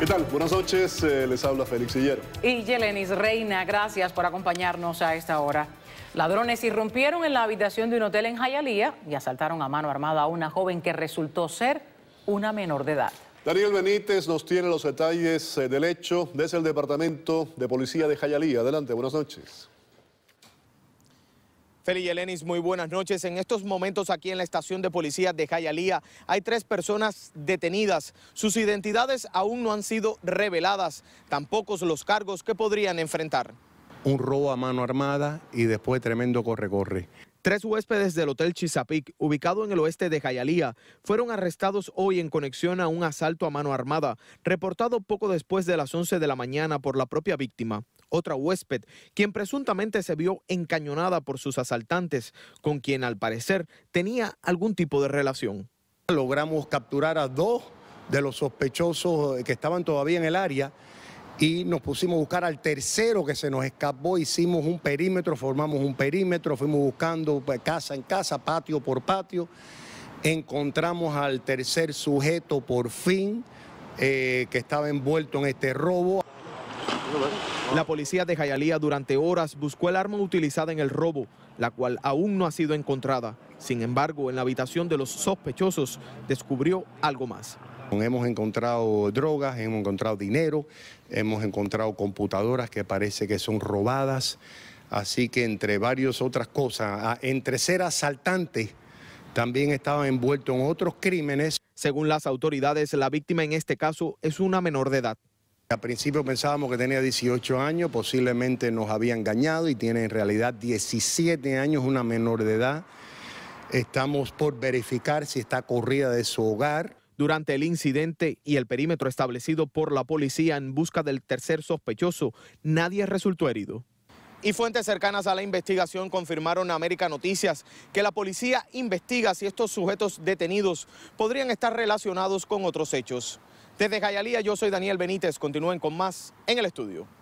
¿Qué tal? Buenas noches, eh, les habla Félix Sillero. Y Yelenis Reina, gracias por acompañarnos a esta hora. Ladrones irrumpieron en la habitación de un hotel en Jayalía y asaltaron a mano armada a una joven que resultó ser una menor de edad. Daniel Benítez nos tiene los detalles eh, del hecho desde el Departamento de Policía de Jayalía. Adelante, buenas noches. Feli muy buenas noches. En estos momentos aquí en la estación de policía de Jayalía hay tres personas detenidas. Sus identidades aún no han sido reveladas, tampoco los cargos que podrían enfrentar. Un robo a mano armada y después tremendo corre-corre. Tres huéspedes del Hotel Chizapic, ubicado en el oeste de Jayalía, fueron arrestados hoy en conexión a un asalto a mano armada, reportado poco después de las 11 de la mañana por la propia víctima otra huésped, quien presuntamente se vio encañonada por sus asaltantes, con quien al parecer tenía algún tipo de relación. Logramos capturar a dos de los sospechosos eh, que estaban todavía en el área y nos pusimos a buscar al tercero que se nos escapó, hicimos un perímetro, formamos un perímetro, fuimos buscando eh, casa en casa, patio por patio, encontramos al tercer sujeto por fin eh, que estaba envuelto en este robo. La policía de Jayalía durante horas buscó el arma utilizada en el robo, la cual aún no ha sido encontrada. Sin embargo, en la habitación de los sospechosos descubrió algo más. Hemos encontrado drogas, hemos encontrado dinero, hemos encontrado computadoras que parece que son robadas. Así que entre varias otras cosas, entre ser asaltante, también estaba envuelto en otros crímenes. Según las autoridades, la víctima en este caso es una menor de edad. Al principio pensábamos que tenía 18 años, posiblemente nos había engañado y tiene en realidad 17 años, una menor de edad. Estamos por verificar si está corrida de su hogar. Durante el incidente y el perímetro establecido por la policía en busca del tercer sospechoso, nadie resultó herido. Y fuentes cercanas a la investigación confirmaron a América Noticias que la policía investiga si estos sujetos detenidos podrían estar relacionados con otros hechos. Desde Gayalía, yo soy Daniel Benítez. Continúen con más en el estudio.